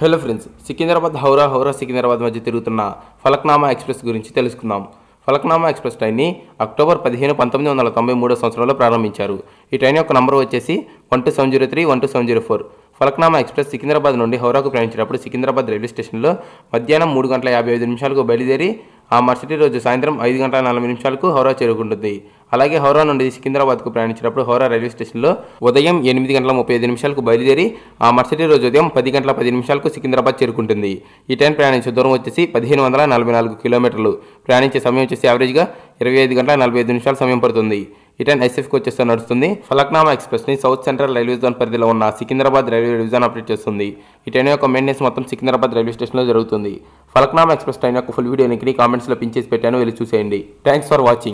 hello friends Secunderabad Howrah Howrah Secunderabad మధ్య తిరుగుతున్న Falaknuma express గురించి తెలుసుకుందాం ఫలక్నామా ఎక్స్ప్రెస్ ట్రైన్ని అక్టోబర్ పదిహేను పంతొమ్మిది వందల తొంభై మూడో సంవత్సరంలో ప్రారంభించారు ఈ ట్రైన్ యొక్క నంబర్ వచ్చేసి one two seven zero three one two seven zero four Falaknuma express Secunderabad నుండి హౌరాకు ప్రయాణించినప్పుడు సికింద్రాబాద్ రైల్వే స్టేషన్లో మధ్యాహ్నం మూడు గంటల యాభై ఐదు నిమిషాలకు బయలుదేరి ఆ మరుసటి రోజు సాయంత్రం ఐదు గంటల నలభై నిమిషాలకు హౌరా చేరుకుంటుంది అలాగే హౌరా నుండి సికింద్రాబాద్కు ప్రయాణించినప్పుడు హౌరా రైల్వే స్టేషన్లో ఉదయం ఎనిమిది గంటల ముప్పై ఐదు నిమిషాలకు బయలుదేరి ఆ మరుసటి రోజు ఉదయం పది గంటల పది నిమిషాలకు సికింద్రాబాద్ చేరుకుంటుంది ఈ ట్రైన్ ప్రయాణించే దూరం వచ్చేసి పదిహేను వందల నలభై నాలుగు కిలోమీటర్లు ప్రయాణించే సమయం వచ్చేసి యావరేజ్గా ఇరవై ఐదు గంటల నలభై ఐదు నిమిషాలు సమయం పడుతుంది ఇటన్ ఎస్ఎఫ్కి వచ్చేస్తూ నడుస్తుంది ఫలక్నామా ఎక్స్ప్రెస్ని సౌత్ సెంట్రల్ రైల్వే జోన్ పరిధిలో ఉన్న సికింద్రాబాద్ రైల్వే డివిజన్ ఆపరేట్ చేస్తుంది ఈ ట్రైన్ యొక్క మెయింటెనెన్స్ మొత్తం సికింద్రాబాద్ రైల్వే స్టేషన్లో జరుగుతుంది ఫలక్నామా ఎక్స్ప్రెస్ ట్రైన్ యొక్క ఫుల్ వీడియో వీడియోని కామెంట్స్లో పించేసి పెట్టాను వెళ్ళి చూసేయండి థ్యాంక్స్ ఫర్ వాచింగ్